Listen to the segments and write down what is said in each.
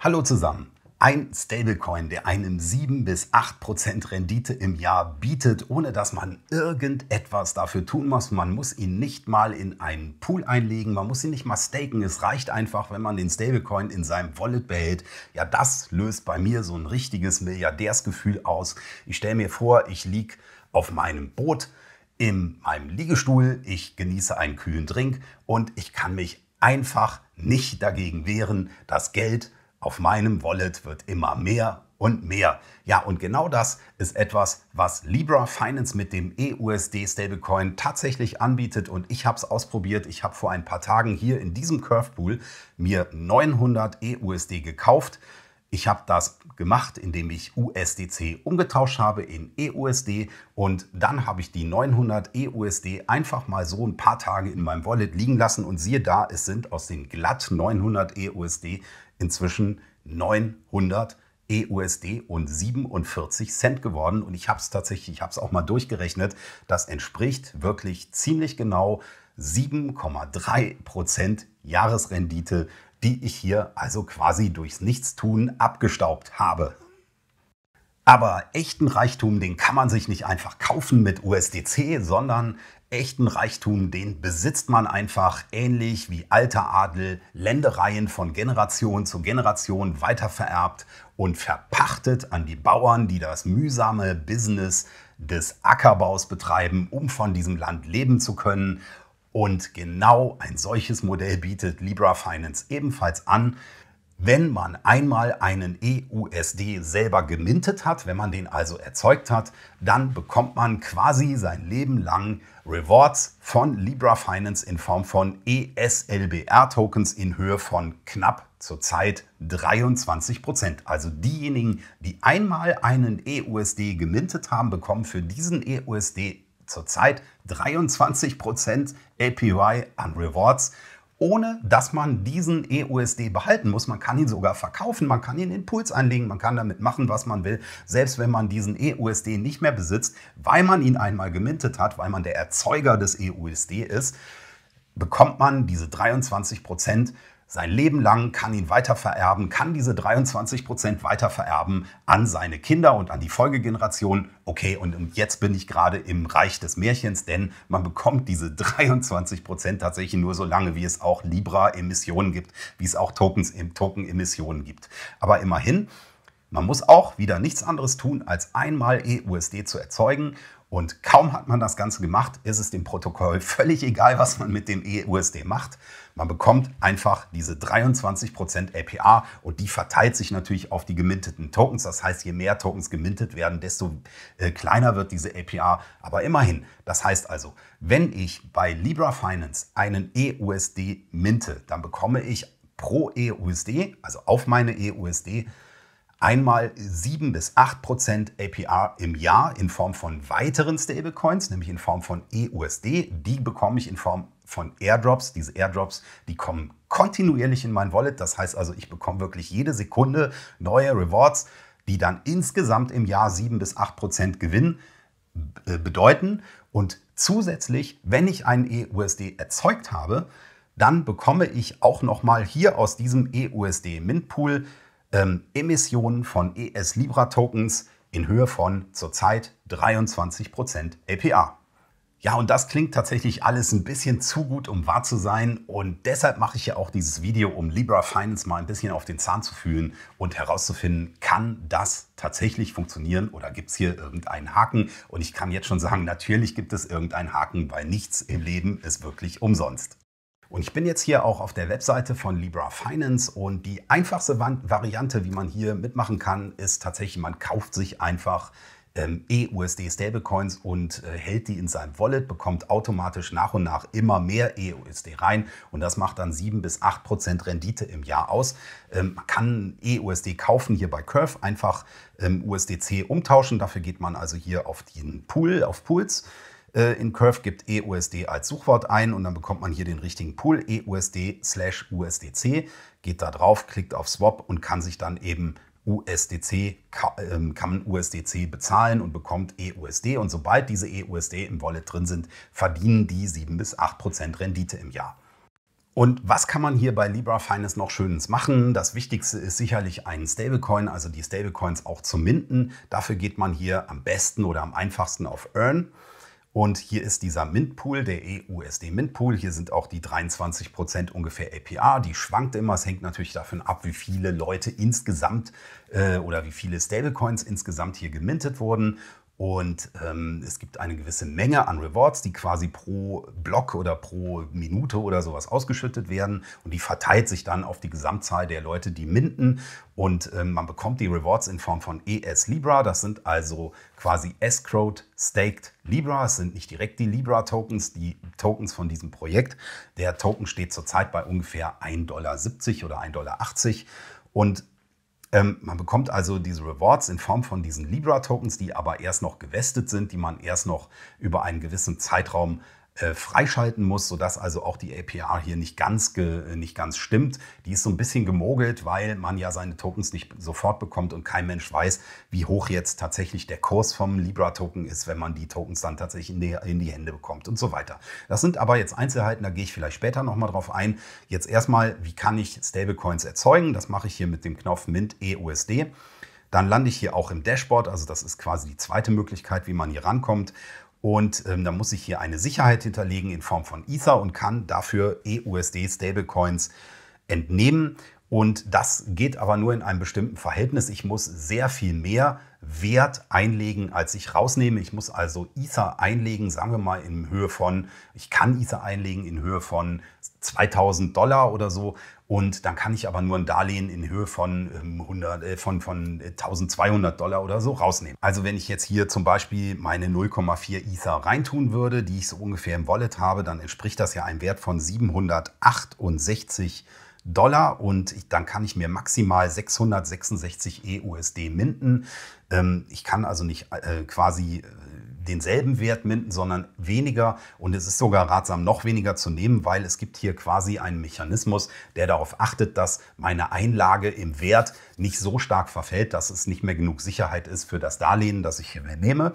Hallo zusammen. Ein Stablecoin, der einem 7 bis 8 Prozent Rendite im Jahr bietet, ohne dass man irgendetwas dafür tun muss. Man muss ihn nicht mal in einen Pool einlegen, man muss ihn nicht mal staken. Es reicht einfach, wenn man den Stablecoin in seinem Wallet behält. Ja, das löst bei mir so ein richtiges Milliardärsgefühl aus. Ich stelle mir vor, ich liege auf meinem Boot in meinem Liegestuhl, ich genieße einen kühlen Drink und ich kann mich einfach nicht dagegen wehren, das Geld zu auf meinem Wallet wird immer mehr und mehr. Ja, und genau das ist etwas, was Libra Finance mit dem EUSD Stablecoin tatsächlich anbietet. Und ich habe es ausprobiert. Ich habe vor ein paar Tagen hier in diesem Curve Pool mir 900 EUSD gekauft. Ich habe das gemacht, indem ich USDC umgetauscht habe in EUSD und dann habe ich die 900 EUSD einfach mal so ein paar Tage in meinem Wallet liegen lassen und siehe da, es sind aus den glatt 900 EUSD inzwischen 900 EUSD und 47 Cent geworden. Und ich habe es tatsächlich, ich habe es auch mal durchgerechnet. Das entspricht wirklich ziemlich genau 7,3 Prozent Jahresrendite, die ich hier also quasi durchs Nichtstun abgestaubt habe. Aber echten Reichtum, den kann man sich nicht einfach kaufen mit USDC, sondern echten Reichtum, den besitzt man einfach ähnlich wie alter Adel, Ländereien von Generation zu Generation weitervererbt und verpachtet an die Bauern, die das mühsame Business des Ackerbaus betreiben, um von diesem Land leben zu können. Und genau ein solches Modell bietet Libra Finance ebenfalls an. Wenn man einmal einen EUSD selber gemintet hat, wenn man den also erzeugt hat, dann bekommt man quasi sein Leben lang Rewards von Libra Finance in Form von ESLBR-Tokens in Höhe von knapp zurzeit 23 Prozent. Also diejenigen, die einmal einen EUSD gemintet haben, bekommen für diesen EUSD zurzeit 23 Prozent APY an Rewards ohne dass man diesen EUSD behalten muss. Man kann ihn sogar verkaufen, man kann ihn in den Puls einlegen, man kann damit machen, was man will, selbst wenn man diesen EUSD nicht mehr besitzt, weil man ihn einmal gemintet hat, weil man der Erzeuger des EUSD ist, bekommt man diese 23 Prozent sein Leben lang, kann ihn weitervererben, kann diese 23 Prozent weiter an seine Kinder und an die Folgegeneration. Okay, und, jetzt bin ich gerade im Reich des Märchens, denn man bekommt diese 23 Prozent tatsächlich nur so lange, wie es auch Libra-Emissionen gibt, wie es auch Token-Emissionen gibt. Aber immerhin, man muss auch wieder nichts anderes tun, als einmal EUSD zu erzeugen und kaum hat man das Ganze gemacht, ist es dem Protokoll völlig egal, was man mit dem EUSD macht. Man bekommt einfach diese 23% APR und die verteilt sich natürlich auf die geminteten Tokens. Das heißt, je mehr Tokens gemintet werden, desto äh, kleiner wird diese APR. Aber immerhin, das heißt also, wenn ich bei Libra Finance einen EUSD minte, dann bekomme ich pro EUSD, also auf meine EUSD, einmal 7 bis 8 Prozent APR im Jahr in Form von weiteren Stablecoins, nämlich in Form von EUSD. Die bekomme ich in Form von Airdrops. Diese Airdrops, die kommen kontinuierlich in mein Wallet. Das heißt also, ich bekomme wirklich jede Sekunde neue Rewards, die dann insgesamt im Jahr 7 bis 8 Prozent Gewinn äh, bedeuten. Und zusätzlich, wenn ich einen EUSD erzeugt habe, dann bekomme ich auch nochmal hier aus diesem EUSD Mintpool Pool ähm, Emissionen von ES-Libra-Tokens in Höhe von zurzeit 23% APR. Ja, und das klingt tatsächlich alles ein bisschen zu gut, um wahr zu sein. Und deshalb mache ich ja auch dieses Video, um Libra Finance mal ein bisschen auf den Zahn zu fühlen und herauszufinden, kann das tatsächlich funktionieren oder gibt es hier irgendeinen Haken? Und ich kann jetzt schon sagen, natürlich gibt es irgendeinen Haken, weil nichts im Leben ist wirklich umsonst. Und ich bin jetzt hier auch auf der Webseite von Libra Finance und die einfachste Variante, wie man hier mitmachen kann, ist tatsächlich, man kauft sich einfach ähm, EUSD Stablecoins und äh, hält die in seinem Wallet, bekommt automatisch nach und nach immer mehr EUSD rein und das macht dann 7 bis 8 Prozent Rendite im Jahr aus. Ähm, man kann EUSD kaufen hier bei Curve, einfach ähm, USDC umtauschen. Dafür geht man also hier auf den Pool, auf Pools äh, in Curve, gibt EUSD als Suchwort ein und dann bekommt man hier den richtigen Pool EUSD slash USDC, geht da drauf, klickt auf Swap und kann sich dann eben USDC, ähm, kann USDC bezahlen und bekommt EUSD. Und sobald diese EUSD im Wallet drin sind, verdienen die 7 bis 8 Prozent Rendite im Jahr. Und was kann man hier bei Libra Finance noch Schönes machen? Das Wichtigste ist sicherlich einen Stablecoin, also die Stablecoins auch zu minden. Dafür geht man hier am besten oder am einfachsten auf Earn. Und hier ist dieser Mint-Pool, der EUSD-Mint-Pool. Hier sind auch die 23% ungefähr APR. Die schwankt immer. Es hängt natürlich davon ab, wie viele Leute insgesamt äh, oder wie viele Stablecoins insgesamt hier gemintet wurden. Und ähm, es gibt eine gewisse Menge an Rewards, die quasi pro Block oder pro Minute oder sowas ausgeschüttet werden. Und die verteilt sich dann auf die Gesamtzahl der Leute, die minden. Und ähm, man bekommt die Rewards in Form von ES Libra. Das sind also quasi Escrowed Staked Libra. Es sind nicht direkt die Libra-Tokens, die Tokens von diesem Projekt. Der Token steht zurzeit bei ungefähr 1,70 Dollar oder 1,80 Dollar. Und ähm, man bekommt also diese Rewards in Form von diesen Libra-Tokens, die aber erst noch gewestet sind, die man erst noch über einen gewissen Zeitraum äh, freischalten muss, sodass also auch die APR hier nicht ganz, ge, äh, nicht ganz stimmt. Die ist so ein bisschen gemogelt, weil man ja seine Tokens nicht sofort bekommt und kein Mensch weiß, wie hoch jetzt tatsächlich der Kurs vom Libra-Token ist, wenn man die Tokens dann tatsächlich in die, in die Hände bekommt und so weiter. Das sind aber jetzt Einzelheiten, da gehe ich vielleicht später nochmal drauf ein. Jetzt erstmal, wie kann ich Stablecoins erzeugen? Das mache ich hier mit dem Knopf Mint EUSD. Dann lande ich hier auch im Dashboard, also das ist quasi die zweite Möglichkeit, wie man hier rankommt. Und ähm, dann muss ich hier eine Sicherheit hinterlegen in Form von Ether und kann dafür EUSD-Stablecoins entnehmen. Und das geht aber nur in einem bestimmten Verhältnis. Ich muss sehr viel mehr Wert einlegen, als ich rausnehme. Ich muss also Ether einlegen, sagen wir mal in Höhe von, ich kann Ether einlegen in Höhe von 2000 Dollar oder so. Und dann kann ich aber nur ein Darlehen in Höhe von, 100, ähm, äh, von, von 1200 äh, Dollar oder so rausnehmen. Also wenn ich jetzt hier zum Beispiel meine 0,4 Ether reintun würde, die ich so ungefähr im Wallet habe, dann entspricht das ja einem Wert von 768 Dollar. Dollar und ich, dann kann ich mir maximal 666 EUSD minden. Ähm, ich kann also nicht äh, quasi äh, denselben Wert minden, sondern weniger. Und es ist sogar ratsam, noch weniger zu nehmen, weil es gibt hier quasi einen Mechanismus, der darauf achtet, dass meine Einlage im Wert nicht so stark verfällt, dass es nicht mehr genug Sicherheit ist für das Darlehen, das ich hier nehme.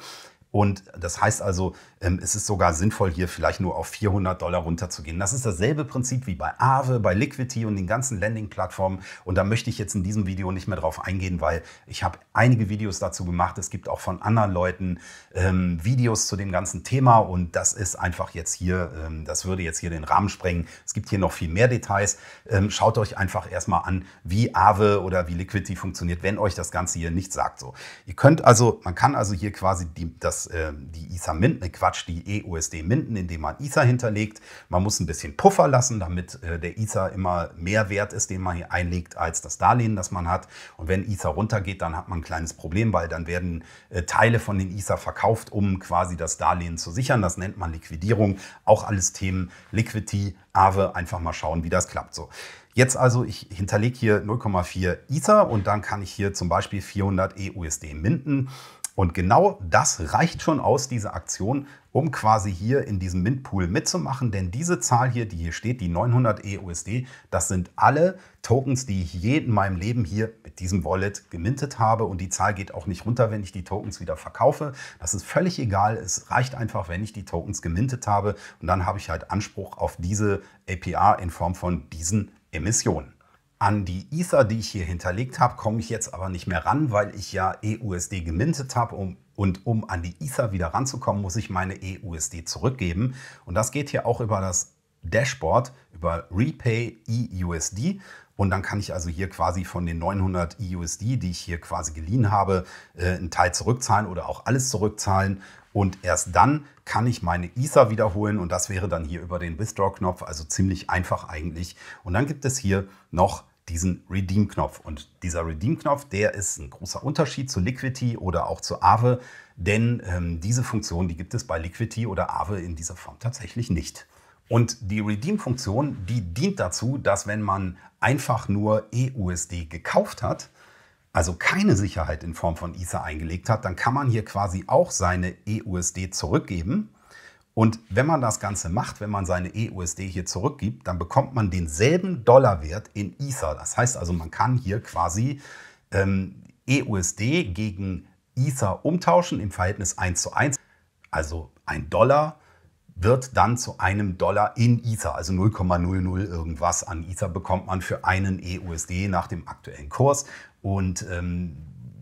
Und das heißt also, ähm, ist es sogar sinnvoll, hier vielleicht nur auf 400 Dollar runterzugehen. Das ist dasselbe Prinzip wie bei Aave, bei Liquidity und den ganzen Landing-Plattformen. Und da möchte ich jetzt in diesem Video nicht mehr drauf eingehen, weil ich habe einige Videos dazu gemacht. Es gibt auch von anderen Leuten ähm, Videos zu dem ganzen Thema und das ist einfach jetzt hier, ähm, das würde jetzt hier den Rahmen sprengen. Es gibt hier noch viel mehr Details. Ähm, schaut euch einfach erstmal an, wie Aave oder wie Liquidity funktioniert, wenn euch das Ganze hier nicht sagt. So. Ihr könnt also, man kann also hier quasi die, das, äh, die Ether Mint, ne Quatsch, Quatsch, die EUSD minden, indem man Ether hinterlegt. Man muss ein bisschen Puffer lassen, damit äh, der Ether immer mehr wert ist, den man hier einlegt, als das Darlehen, das man hat. Und wenn Ether runtergeht, dann hat man ein kleines Problem, weil dann werden äh, Teile von den Ether verkauft, um quasi das Darlehen zu sichern. Das nennt man Liquidierung. Auch alles Themen Liquidity, Aave, einfach mal schauen, wie das klappt. So. Jetzt also, ich hinterlege hier 0,4 Ether und dann kann ich hier zum Beispiel 400 EUSD minden. Und genau das reicht schon aus, diese Aktion, um quasi hier in diesem Mint-Pool mitzumachen. Denn diese Zahl hier, die hier steht, die 900 EUSD, das sind alle Tokens, die ich je in meinem Leben hier mit diesem Wallet gemintet habe. Und die Zahl geht auch nicht runter, wenn ich die Tokens wieder verkaufe. Das ist völlig egal. Es reicht einfach, wenn ich die Tokens gemintet habe. Und dann habe ich halt Anspruch auf diese APR in Form von diesen Emissionen. An die Ether, die ich hier hinterlegt habe, komme ich jetzt aber nicht mehr ran, weil ich ja EUSD gemintet habe, um und um an die Ether wieder ranzukommen, muss ich meine EUSD zurückgeben. Und das geht hier auch über das Dashboard, über Repay EUSD. Und dann kann ich also hier quasi von den 900 EUSD, die ich hier quasi geliehen habe, äh, einen Teil zurückzahlen oder auch alles zurückzahlen. Und erst dann kann ich meine Ether wiederholen und das wäre dann hier über den Withdraw-Knopf, also ziemlich einfach eigentlich. Und dann gibt es hier noch diesen Redeem-Knopf. Und dieser Redeem-Knopf, der ist ein großer Unterschied zu Liquidity oder auch zu Aave, denn ähm, diese Funktion, die gibt es bei Liquidity oder Aave in dieser Form tatsächlich nicht. Und die Redeem-Funktion, die dient dazu, dass wenn man einfach nur EUSD gekauft hat, also keine Sicherheit in Form von Ether eingelegt hat, dann kann man hier quasi auch seine EUSD zurückgeben und wenn man das Ganze macht, wenn man seine EUSD hier zurückgibt, dann bekommt man denselben Dollarwert in Ether. Das heißt also, man kann hier quasi ähm, EUSD gegen Ether umtauschen im Verhältnis 1 zu 1. Also ein Dollar wird dann zu einem Dollar in Ether, also 0,00 irgendwas an Ether bekommt man für einen EUSD nach dem aktuellen Kurs. Und ähm,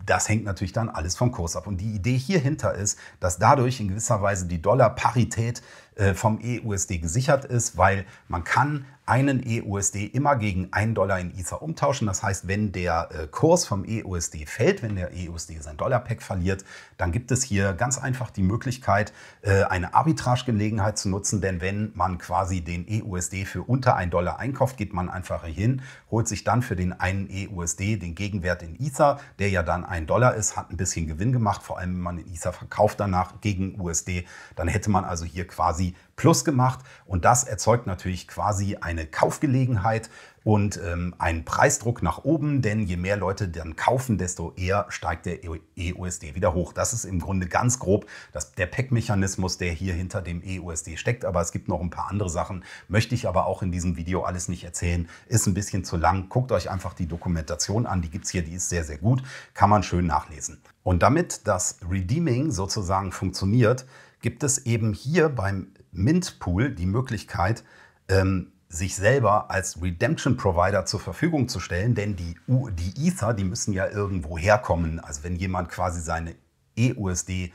das hängt natürlich dann alles vom Kurs ab. Und die Idee hierhinter ist, dass dadurch in gewisser Weise die Dollarparität äh, vom EUSD gesichert ist, weil man kann einen EUSD immer gegen einen Dollar in Ether umtauschen. Das heißt, wenn der äh, Kurs vom EUSD fällt, wenn der EUSD sein Dollar-Pack verliert, dann gibt es hier ganz einfach die Möglichkeit, äh, eine Arbitrage-Gelegenheit zu nutzen. Denn wenn man quasi den EUSD für unter einen Dollar einkauft, geht man einfach hin, holt sich dann für den einen EUSD den Gegenwert in Ether, der ja dann ein Dollar ist, hat ein bisschen Gewinn gemacht, vor allem wenn man in Ether verkauft danach gegen USD. Dann hätte man also hier quasi quasi plus gemacht und das erzeugt natürlich quasi eine Kaufgelegenheit und ähm, einen Preisdruck nach oben, denn je mehr Leute dann kaufen, desto eher steigt der EUSD e wieder hoch. Das ist im Grunde ganz grob das, der pack mechanismus der hier hinter dem EUSD steckt, aber es gibt noch ein paar andere Sachen, möchte ich aber auch in diesem Video alles nicht erzählen, ist ein bisschen zu lang. Guckt euch einfach die Dokumentation an, die gibt es hier, die ist sehr, sehr gut, kann man schön nachlesen. Und damit das Redeeming sozusagen funktioniert, gibt es eben hier beim Mint Pool die Möglichkeit, ähm, sich selber als Redemption Provider zur Verfügung zu stellen, denn die, U die Ether, die müssen ja irgendwo herkommen. Also wenn jemand quasi seine EUSD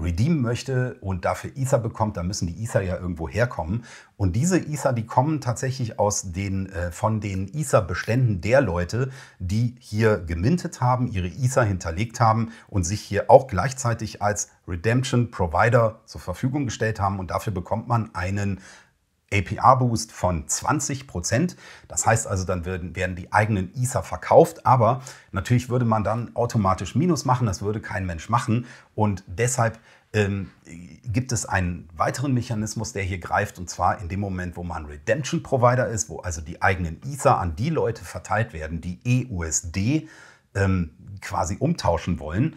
redeemen möchte und dafür Ether bekommt, dann müssen die Ether ja irgendwo herkommen. Und diese Ether, die kommen tatsächlich aus den, äh, von den Ether-Beständen der Leute, die hier gemintet haben, ihre Ether hinterlegt haben und sich hier auch gleichzeitig als Redemption Provider zur Verfügung gestellt haben. Und dafür bekommt man einen APR-Boost von 20 Das heißt also, dann werden, werden die eigenen Ether verkauft, aber natürlich würde man dann automatisch Minus machen, das würde kein Mensch machen und deshalb ähm, gibt es einen weiteren Mechanismus, der hier greift, und zwar in dem Moment, wo man Redemption Provider ist, wo also die eigenen Ether an die Leute verteilt werden, die EUSD ähm, quasi umtauschen wollen.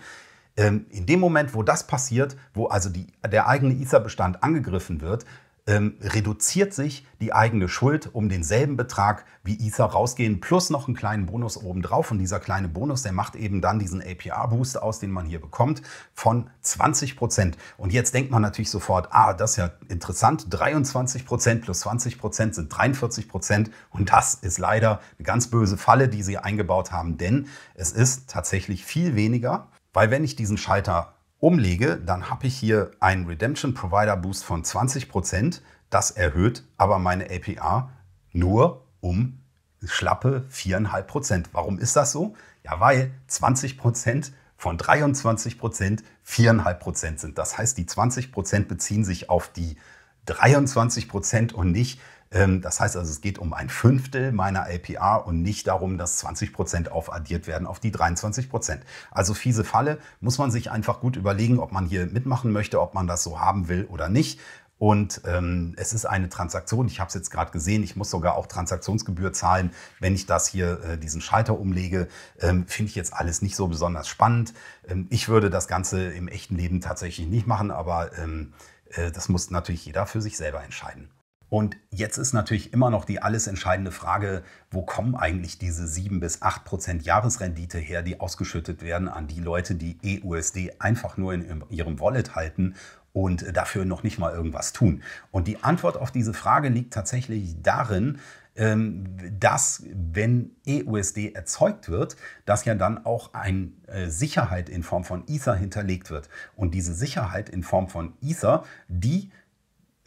Ähm, in dem Moment, wo das passiert, wo also die, der eigene Ether-Bestand angegriffen wird, ähm, reduziert sich die eigene Schuld um denselben Betrag wie Ether rausgehen, plus noch einen kleinen Bonus obendrauf. Und dieser kleine Bonus, der macht eben dann diesen APR-Boost aus, den man hier bekommt, von 20 Prozent. Und jetzt denkt man natürlich sofort, ah, das ist ja interessant, 23 Prozent plus 20 Prozent sind 43 Prozent. Und das ist leider eine ganz böse Falle, die sie eingebaut haben, denn es ist tatsächlich viel weniger, weil wenn ich diesen Schalter umlege, dann habe ich hier einen Redemption Provider Boost von 20%. Das erhöht aber meine APR nur um schlappe 4,5%. Warum ist das so? Ja, weil 20% von 23% 4,5% sind. Das heißt, die 20% beziehen sich auf die 23% und nicht ähm, das heißt also, es geht um ein Fünftel meiner LPA und nicht darum, dass 20 Prozent aufaddiert werden auf die 23 Prozent. Also fiese Falle, muss man sich einfach gut überlegen, ob man hier mitmachen möchte, ob man das so haben will oder nicht. Und ähm, es ist eine Transaktion, ich habe es jetzt gerade gesehen, ich muss sogar auch Transaktionsgebühr zahlen, wenn ich das hier, äh, diesen Schalter umlege. Ähm, Finde ich jetzt alles nicht so besonders spannend. Ähm, ich würde das Ganze im echten Leben tatsächlich nicht machen, aber ähm, äh, das muss natürlich jeder für sich selber entscheiden. Und jetzt ist natürlich immer noch die alles entscheidende Frage, wo kommen eigentlich diese 7 bis 8 Prozent Jahresrendite her, die ausgeschüttet werden an die Leute, die EUSD einfach nur in ihrem Wallet halten und dafür noch nicht mal irgendwas tun. Und die Antwort auf diese Frage liegt tatsächlich darin, ähm, dass wenn EUSD erzeugt wird, dass ja dann auch eine äh, Sicherheit in Form von Ether hinterlegt wird. Und diese Sicherheit in Form von Ether, die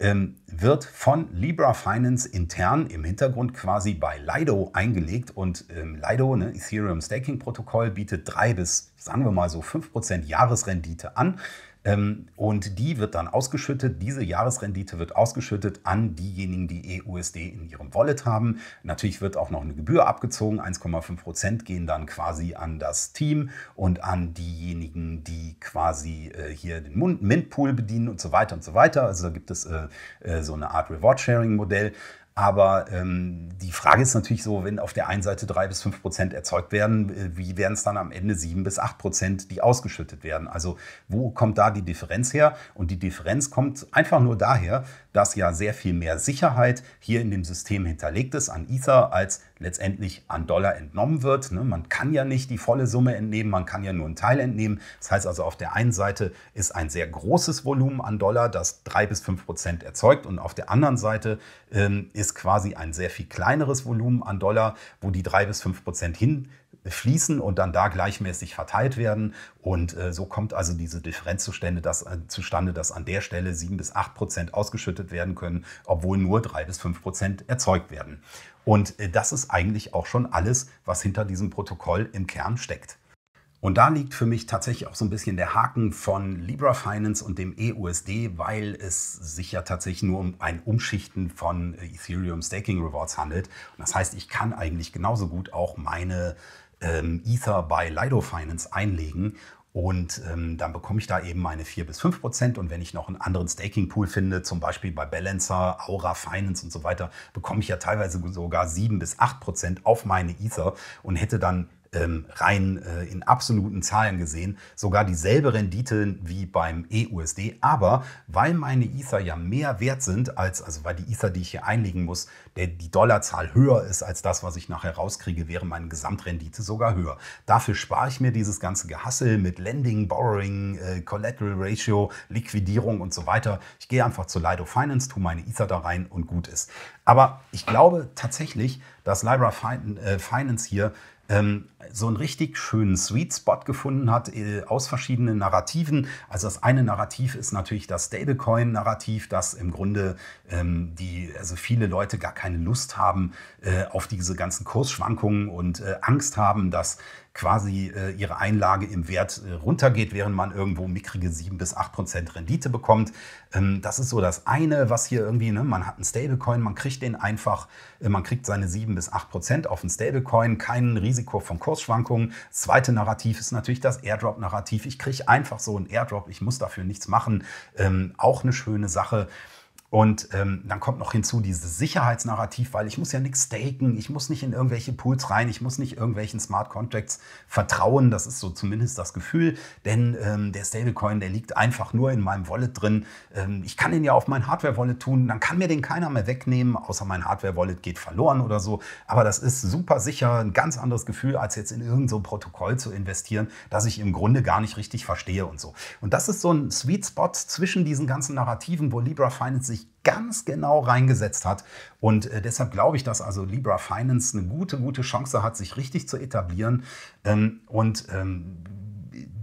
ähm, wird von Libra Finance intern im Hintergrund quasi bei Lido eingelegt. Und ähm, Lido, ne, Ethereum Staking Protokoll, bietet drei bis, sagen wir mal so, fünf Prozent Jahresrendite an. Ähm, und die wird dann ausgeschüttet, diese Jahresrendite wird ausgeschüttet an diejenigen, die EUSD in ihrem Wallet haben. Natürlich wird auch noch eine Gebühr abgezogen, 1,5 Prozent gehen dann quasi an das Team und an diejenigen, die quasi äh, hier den Mintpool bedienen und so weiter und so weiter. Also da gibt es äh, äh, so eine Art Reward-Sharing-Modell. Aber ähm, die Frage ist natürlich so, wenn auf der einen Seite drei bis fünf Prozent erzeugt werden, äh, wie werden es dann am Ende sieben bis acht Prozent, die ausgeschüttet werden? Also wo kommt da die Differenz her? Und die Differenz kommt einfach nur daher, dass ja sehr viel mehr Sicherheit hier in dem System hinterlegt ist an Ether als letztendlich an Dollar entnommen wird. Ne? Man kann ja nicht die volle Summe entnehmen, man kann ja nur einen Teil entnehmen. Das heißt also, auf der einen Seite ist ein sehr großes Volumen an Dollar, das drei bis fünf Prozent erzeugt, und auf der anderen Seite ähm, ist quasi ein sehr viel kleineres Volumen an Dollar, wo die drei bis fünf Prozent hin fließen und dann da gleichmäßig verteilt werden. Und äh, so kommt also diese Differenz zustande dass, äh, zustande, dass an der Stelle 7 bis 8 Prozent ausgeschüttet werden können, obwohl nur 3 bis 5 Prozent erzeugt werden. Und äh, das ist eigentlich auch schon alles, was hinter diesem Protokoll im Kern steckt. Und da liegt für mich tatsächlich auch so ein bisschen der Haken von Libra Finance und dem EUSD, weil es sich ja tatsächlich nur um ein Umschichten von Ethereum Staking Rewards handelt. Und das heißt, ich kann eigentlich genauso gut auch meine ähm, Ether bei Lido Finance einlegen und ähm, dann bekomme ich da eben meine 4 bis 5 Prozent. Und wenn ich noch einen anderen Staking-Pool finde, zum Beispiel bei Balancer, Aura Finance und so weiter, bekomme ich ja teilweise sogar 7 bis 8 Prozent auf meine Ether und hätte dann ähm, rein äh, in absoluten Zahlen gesehen sogar dieselbe Rendite wie beim EUSD. Aber weil meine Ether ja mehr wert sind als, also weil die Ether, die ich hier einlegen muss, der, die Dollarzahl höher ist als das, was ich nachher rauskriege, wäre meine Gesamtrendite sogar höher. Dafür spare ich mir dieses ganze Gehassel mit Lending, Borrowing, äh, Collateral Ratio, Liquidierung und so weiter. Ich gehe einfach zu Lido Finance, tue meine Ether da rein und gut ist. Aber ich glaube tatsächlich, dass Libra äh, Finance hier ähm, so einen richtig schönen Sweet Spot gefunden hat äh, aus verschiedenen Narrativen. Also das eine Narrativ ist natürlich das Stablecoin-Narrativ, dass im Grunde ähm, die, also viele Leute gar keine Lust haben äh, auf diese ganzen Kursschwankungen und äh, Angst haben, dass quasi äh, ihre Einlage im Wert äh, runtergeht, während man irgendwo mickrige 7 bis 8 Prozent Rendite bekommt. Ähm, das ist so das eine, was hier irgendwie, ne, man hat einen Stablecoin, man kriegt den einfach, äh, man kriegt seine 7 bis 8 Prozent auf einen Stablecoin, kein Risiko von Kursschwankungen. Das zweite Narrativ ist natürlich das Airdrop-Narrativ. Ich kriege einfach so einen Airdrop, ich muss dafür nichts machen. Ähm, auch eine schöne Sache. Und ähm, dann kommt noch hinzu dieses Sicherheitsnarrativ, weil ich muss ja nichts staken, ich muss nicht in irgendwelche Pools rein, ich muss nicht irgendwelchen Smart Contracts vertrauen. Das ist so zumindest das Gefühl, denn ähm, der Stablecoin, der liegt einfach nur in meinem Wallet drin. Ähm, ich kann den ja auf mein Hardware-Wallet tun, dann kann mir den keiner mehr wegnehmen, außer mein Hardware-Wallet geht verloren oder so. Aber das ist super sicher, ein ganz anderes Gefühl, als jetzt in irgendein so Protokoll zu investieren, das ich im Grunde gar nicht richtig verstehe und so. Und das ist so ein Sweet Spot zwischen diesen ganzen Narrativen, wo Libra Finance sich sich ganz genau reingesetzt hat. Und äh, deshalb glaube ich, dass also Libra Finance eine gute, gute Chance hat, sich richtig zu etablieren. Ähm, und ähm,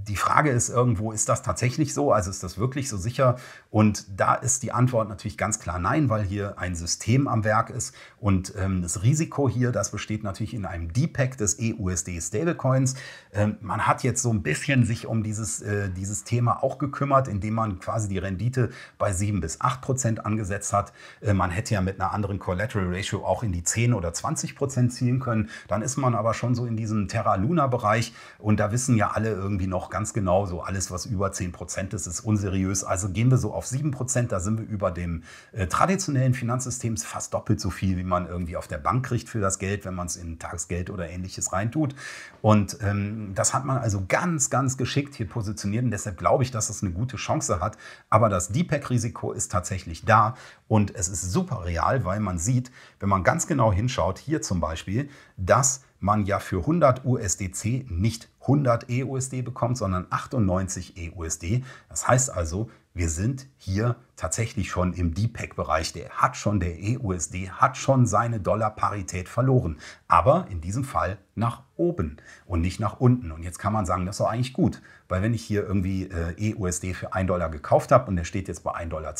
die Frage ist irgendwo, ist das tatsächlich so? Also ist das wirklich so sicher? Und da ist die Antwort natürlich ganz klar nein, weil hier ein System am Werk ist. Und ähm, das Risiko hier, das besteht natürlich in einem Deepak des EUSD-Stablecoins. Ähm, man hat jetzt so ein bisschen sich um dieses, äh, dieses Thema auch gekümmert, indem man quasi die Rendite bei 7 bis 8 Prozent angesetzt hat. Äh, man hätte ja mit einer anderen Collateral Ratio auch in die 10 oder 20 Prozent zielen können. Dann ist man aber schon so in diesem Terra-Luna-Bereich und da wissen ja alle irgendwie noch, ganz ganz genau, so alles, was über 10% ist, ist unseriös. Also gehen wir so auf 7%, da sind wir über dem äh, traditionellen Finanzsystem fast doppelt so viel, wie man irgendwie auf der Bank kriegt für das Geld, wenn man es in Tagesgeld oder ähnliches reintut. Und ähm, das hat man also ganz, ganz geschickt hier positioniert und deshalb glaube ich, dass das eine gute Chance hat. Aber das DPEC-Risiko ist tatsächlich da und es ist super real, weil man sieht, wenn man ganz genau hinschaut, hier zum Beispiel, dass man ja für 100 USDC nicht 100 EUSD bekommt, sondern 98 EUSD. Das heißt also, wir sind hier tatsächlich schon im DPEC-Bereich. Der hat schon, der EUSD hat schon seine Dollarparität verloren. Aber in diesem Fall nach oben und nicht nach unten. Und jetzt kann man sagen, das ist doch eigentlich gut. Weil wenn ich hier irgendwie äh, EUSD für 1 Dollar gekauft habe und der steht jetzt bei 1,2 Dollar,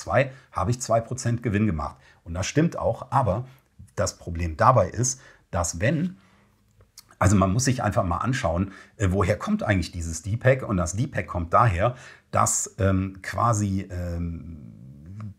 habe ich 2% Gewinn gemacht. Und das stimmt auch. Aber das Problem dabei ist, dass wenn also man muss sich einfach mal anschauen, äh, woher kommt eigentlich dieses DPEG? Und das DPEG kommt daher, dass ähm, quasi ähm,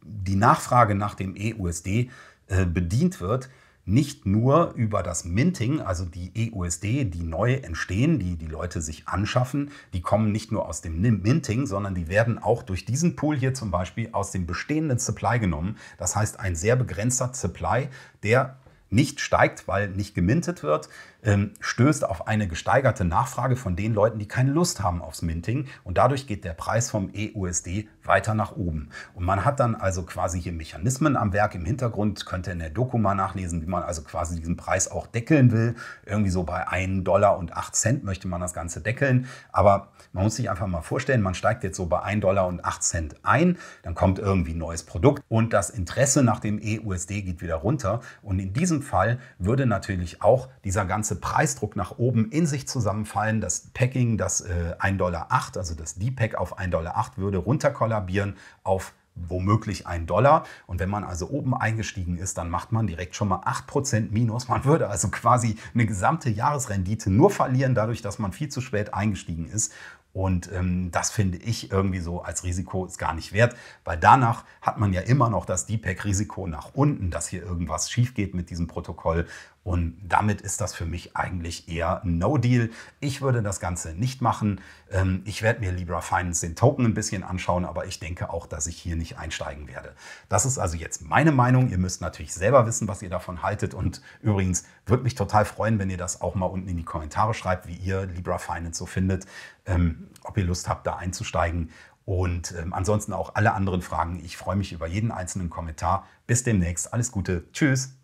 die Nachfrage nach dem EUSD äh, bedient wird, nicht nur über das Minting, also die EUSD, die neu entstehen, die die Leute sich anschaffen, die kommen nicht nur aus dem Minting, sondern die werden auch durch diesen Pool hier zum Beispiel aus dem bestehenden Supply genommen. Das heißt, ein sehr begrenzter Supply, der nicht steigt, weil nicht gemintet wird, ähm, stößt auf eine gesteigerte Nachfrage von den Leuten, die keine Lust haben aufs Minting. Und dadurch geht der Preis vom EUSD weiter nach oben. Und man hat dann also quasi hier Mechanismen am Werk im Hintergrund, könnt ihr in der Doku mal nachlesen, wie man also quasi diesen Preis auch deckeln will. Irgendwie so bei 1 Dollar und 8 Cent möchte man das Ganze deckeln. Aber man muss sich einfach mal vorstellen, man steigt jetzt so bei 1 Dollar und 8 Cent ein, dann kommt irgendwie ein neues Produkt und das Interesse nach dem EUSD geht wieder runter. Und in diesem Fall würde natürlich auch dieser ganze Preisdruck nach oben in sich zusammenfallen. Das Packing, das äh, 1,08 Dollar, also das D-Pack auf 1,08 Dollar würde runterkollabieren auf womöglich 1 Dollar. Und wenn man also oben eingestiegen ist, dann macht man direkt schon mal 8% Minus. Man würde also quasi eine gesamte Jahresrendite nur verlieren, dadurch, dass man viel zu spät eingestiegen ist. Und ähm, das finde ich irgendwie so als Risiko ist gar nicht wert, weil danach hat man ja immer noch das DPEG-Risiko nach unten, dass hier irgendwas schief geht mit diesem Protokoll. Und damit ist das für mich eigentlich eher No Deal. Ich würde das Ganze nicht machen. Ähm, ich werde mir Libra Finance den Token ein bisschen anschauen, aber ich denke auch, dass ich hier nicht einsteigen werde. Das ist also jetzt meine Meinung. Ihr müsst natürlich selber wissen, was ihr davon haltet. Und übrigens würde mich total freuen, wenn ihr das auch mal unten in die Kommentare schreibt, wie ihr Libra Finance so findet, ähm, ob ihr Lust habt, da einzusteigen. Und ähm, ansonsten auch alle anderen Fragen. Ich freue mich über jeden einzelnen Kommentar. Bis demnächst. Alles Gute. Tschüss.